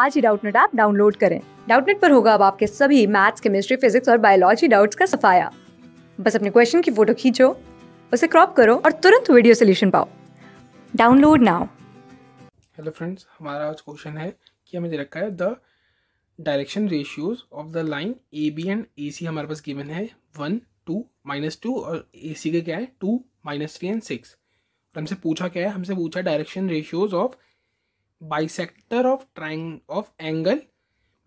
आज ही Doubtnet app download करें डाउटनेट पर होगा अब आपके सभी मैथ्स केमिस्ट्री फिजिक्स और बायोलॉजी डाउट्स का सफाया बस अपने क्वेश्चन की फोटो खींचो उसे क्रॉप करो और तुरंत वीडियो सोल्यूशन पाओ डाउनलोड नाउ हेलो फ्रेंड्स हमारा आज क्वेश्चन है कि हमें दे रखा है the direction ratios of the line A B and A C हमारे पास गिवन है वन टू माइनस टू और ए सी का क्या है two minus three and six हमसे पूछा क्या है हमसे पूछा direction ratios of bisector of trying of angle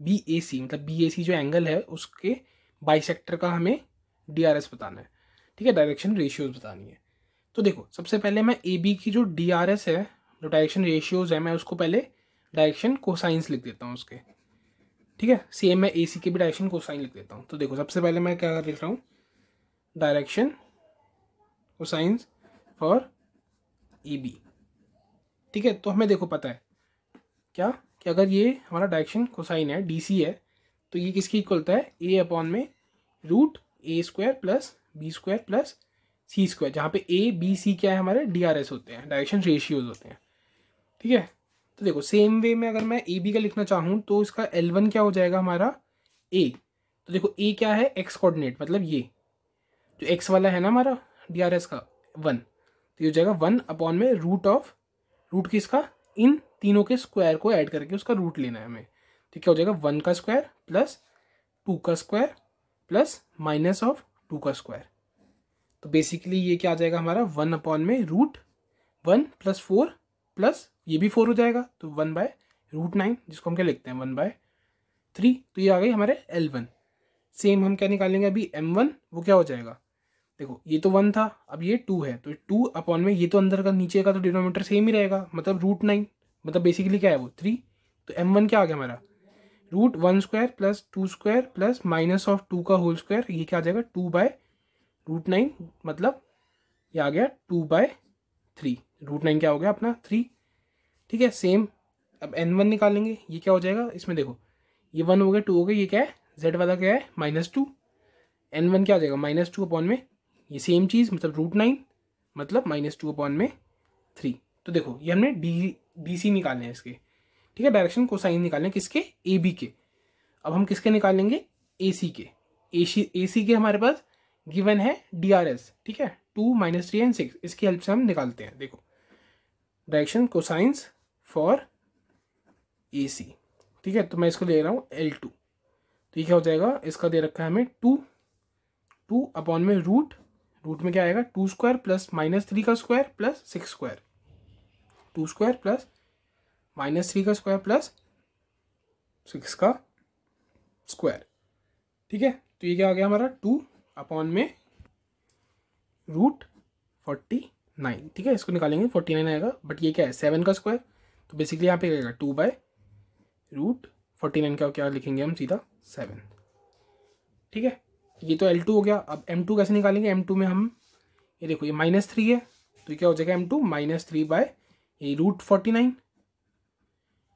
B A C मतलब बी ए सी जो एंगल है उसके बाइसेक्टर का हमें डी आर एस बताना है ठीक है डायरेक्शन रेशियोज बतानी है तो देखो सबसे पहले मैं ए बी की जो डी आर एस है जो डायरेक्शन रेशियोज है मैं उसको पहले डायरेक्शन कोसाइंस लिख देता हूँ उसके ठीक है सेम मैं ए सी के भी डायरेक्शन कोसाइन लिख देता हूँ तो देखो सबसे पहले मैं क्या लिख रहा हूँ direction cosines for A B ठीक है तो हमें देखो पता है क्या कि अगर ये हमारा डायरेक्शन कोसाइन है डी सी है तो ये किसके इक्वल होता है ए अपॉन में root A square plus B square plus C square जहाँ पे ए बी सी क्या है हमारे डी आर एस होते हैं डायरेक्शन रेशियोज होते हैं ठीक है तो देखो सेम वे में अगर मैं ए बी का लिखना चाहूँ तो इसका एल वन क्या हो जाएगा हमारा ए तो देखो ए क्या है एक्स कोऑर्डिनेट मतलब ये जो एक्स वाला है ना हमारा डी आर एस का वन तो ये हो जाएगा वन अपॉन में रूट ऑफ रूट किसका इन तीनों के स्क्वायर को ऐड करके उसका रूट लेना है हमें तो क्या हो जाएगा वन का स्क्वायर प्लस टू का square plus minus of two का स्क्वायर तो बेसिकली ये क्या आ जाएगा हमारा वन अपॉन में root one plus four plus ये भी फोर हो जाएगा तो वन बाय रूट नाइन जिसको हम क्या लिखते हैं वन बाय थ्री तो ये आ गई हमारे एल वन सेम हम क्या निकालेंगे अभी एम वन वो क्या हो जाएगा देखो ये तो वन था अब ये टू है तो टू अपॉन में ये तो अंदर का नीचे का तो डिनोमीटर सेम ही रहेगा मतलब रूट नाइन मतलब बेसिकली क्या है वो थ्री तो एम वन क्या आ गया हमारा root one square plus two square plus minus of two का होल स्क्वायर ये क्या आ जाएगा टू बाय रूट नाइन मतलब ये आ गया two by three root nine क्या हो गया अपना थ्री ठीक है सेम अब एन वन निकालेंगे ये क्या हो जाएगा इसमें देखो ये वन हो गया टू हो गया ये क्या है जेड वाला क्या है माइनस टू एन वन क्या आ जाएगा माइनस टू अपॉन में ये सेम चीज़ मतलब रूट नाइन मतलब माइनस टू अपॉन में थ्री तो देखो ये हमने डी डी सी निकालने हैं इसके ठीक है डायरेक्शन कोसाइन निकालने किसके ए बी के अब हम किसके निकालेंगे ए सी के ए सी के हमारे पास गिवन है डी आर एस ठीक है two minus three and six इसकी हेल्प से हम निकालते हैं देखो direction cosines for A C ठीक है तो मैं इसको ले रहा हूँ एल टू तो ये क्या हो जाएगा इसका दे रखा है हमें टू टू अपॉन में रूट रूट में क्या आएगा two square plus minus three का square plus six square two square plus minus three का स्क्वायर प्लस सिक्स का स्क्वायर ठीक है तो ये क्या आ गया हमारा टू अपॉन में रूट फोर्टी नाइन ठीक है इसको निकालेंगे फोर्टी नाइन आएगा बट ये क्या है सेवन का स्क्वायर तो बेसिकली यहाँ पे आएगा two by root forty nine का क्या लिखेंगे हम सीधा सेवन ठीक है ये तो एल टू हो गया अब एम टू कैसे निकालेंगे एम टू में हम ये देखो ये माइनस थ्री है तो ये क्या हो जाएगा M two minus three by ये रूट फोर्टी नाइन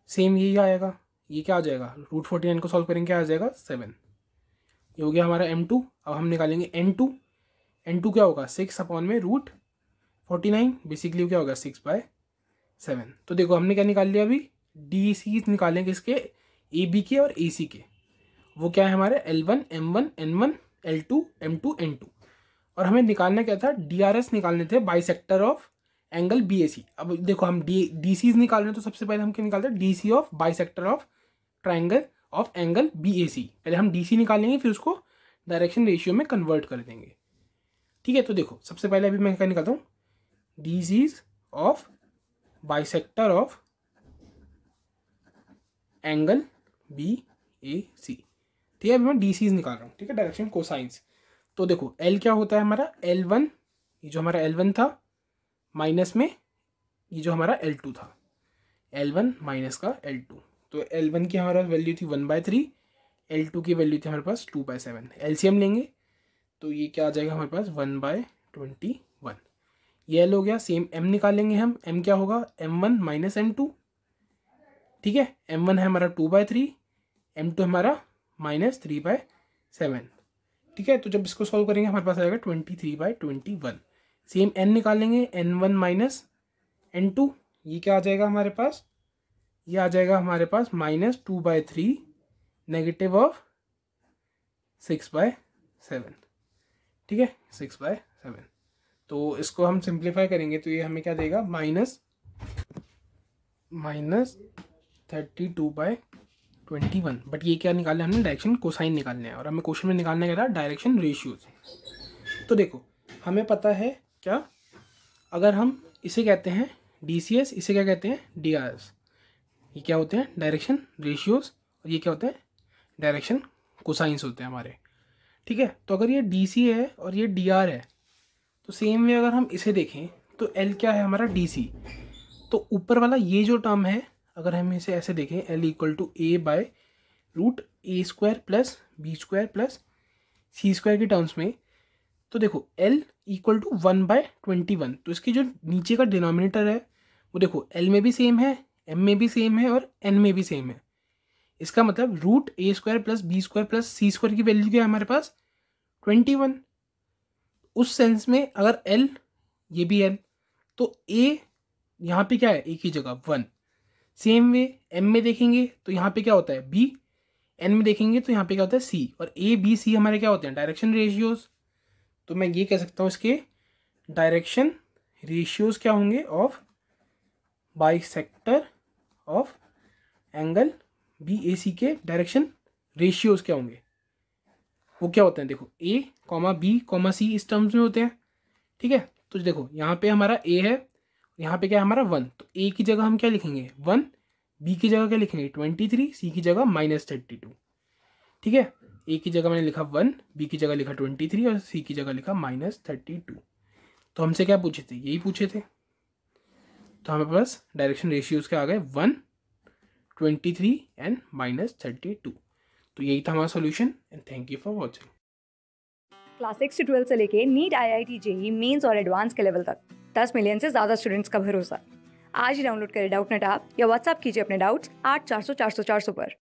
सेम यही आएगा ये क्या आ जाएगा रूट फोर्टी नाइन को सॉल्व करेंगे क्या आ जाएगा सेवन ये हो गया हमारा एम टू अब हम निकालेंगे एन टू एन टू क्या होगा सिक्स अपॉन में रूट फोर्टी नाइन बेसिकली क्या होगा सिक्स बाय सेवन तो देखो हमने क्या निकाल लिया अभी डी सी निकालेंगे इसके ए बी के और ए सी के वो क्या है हमारे L one M one N one L two M two N two और हमें निकालना क्या था डी आर एस निकालने थे bisector of angle B अब देखो हम डी डी सीज निकाल रहे हैं तो सबसे पहले हम क्या निकालते हैं D C of bisector of triangle of angle B A C पहले हम डी सी निकालेंगे फिर उसको डायरेक्शन रेशियो में कन्वर्ट कर देंगे ठीक है तो देखो सबसे पहले अभी मैं क्या निकालता हूँ D Cs of bisector of angle B A C ठीक है अभी मैं डी सीज निकाल रहा हूँ ठीक है डायरेक्शन कोसाइंस तो देखो एल क्या होता है हमारा एल वन ये जो हमारा एल वन था माइनस में ये जो हमारा एल टू था एल वन माइनस का एल टू तो एल वन की हमारा वैल्यू थी one by three L two की वैल्यू थी हमारे पास two by seven L C M लेंगे तो ये क्या आ जाएगा हमारे पास वन बाय ट्वेंटी वन ये एल हो गया सेम एम निकालेंगे हम एम क्या होगा M one minus M two ठीक है एम वन है हमारा to by three M two हमारा माइनस थ्री बाय सेवन ठीक है तो जब इसको सॉल्व करेंगे हमारे पास आएगा twenty three by twenty one same N निकालेंगे N one minus N two ये क्या आ जाएगा हमारे पास ये आ जाएगा हमारे पास minus two by three negative of six by seven ठीक है सिक्स बाय सेवन तो इसको हम सिंप्लीफाई करेंगे तो ये हमें क्या देगा minus minus thirty two by twenty one but ये क्या निकालना है हमने डायरेक्शन कोसाइन निकालना है और हमें क्वेश्चन में निकालना था डायरेक्शन रेशियोज तो देखो हमें पता है क्या अगर हम इसे कहते हैं डी सी एस इसे क्या कहते हैं डी आर एस ये क्या होते हैं डायरेक्शन रेशियोज और ये क्या होते हैं डायरेक्शन कोसाइंस होते हैं हमारे ठीक है तो अगर ये डी सी है और ये डी आर है तो सेम वे अगर हम इसे देखें तो एल क्या है हमारा डी सी तो ऊपर वाला ये जो टर्म है अगर हम इसे ऐसे देखें L equal to A by root A square plus B square plus C square के टर्म्स में तो देखो L equal to one by twenty one तो इसकी जो नीचे का डिनोमिनेटर है वो देखो एल में भी सेम है एम में भी सेम है और एन में भी सेम है इसका मतलब root A square plus B square plus C square की वैल्यू क्या है हमारे पास ट्वेंटी वन उस सेंस में अगर एल ये भी एल तो ए यहाँ पे क्या है एक ही जगह वन सेम वे एम में देखेंगे तो यहाँ पे क्या होता है बी एन में देखेंगे तो यहाँ पे क्या होता है सी और ए बी सी हमारे क्या होते हैं डायरेक्शन रेशियोज़ तो मैं ये कह सकता हूँ इसके डायरेक्शन रेशियोज क्या होंगे of bisector of angle B A C के डायरेक्शन रेशियोज क्या होंगे वो क्या होते हैं देखो A comma B comma C इस टर्म्स में होते हैं ठीक है तो देखो यहाँ पे हमारा ए है यहाँ पे क्या है हमारा वन तो ए की जगह हम क्या लिखेंगे वन बी की जगह क्या लिखेंगे ट्वेंटी थ्री सी की जगह माइनस थर्टी टू ठीक है ए की जगह मैंने लिखा वन बी की जगह लिखा ट्वेंटी थ्री और सी की जगह लिखा माइनस थर्टी टू तो हमसे क्या पूछे थे यही पूछे थे तो हमारे पास डायरेक्शन रेशियोज क्या आ गए one twenty three and minus thirty two तो यही था हमारा solution and thank you for watching class six से ट्वेल्थ से लेके NEET I I T JEE mains और एडवांस के लेवल तक दस मिलियन से ज़्यादा स्टूडेंट्स का भरोसा आज ही डाउनलोड करें डाउट नेट ऐप या व्हाट्सअप कीजिए अपने डाउट्स आठ चार सौ चार सौ चार सौ पर